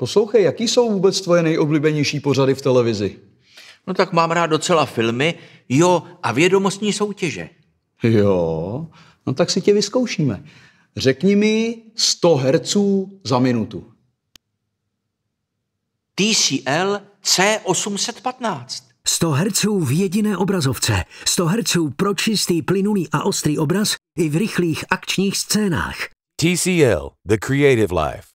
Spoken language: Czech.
Poslouchej, jaký jsou vůbec tvoje nejoblíbenější pořady v televizi? No tak mám rád docela filmy, jo, a vědomostní soutěže. Jo, no tak si tě vyzkoušíme. Řekni mi 100 herců za minutu. TCL C815. 100 herců v jediné obrazovce. 100 herců pro čistý, plynulý a ostrý obraz i v rychlých akčních scénách. TCL, The Creative Life.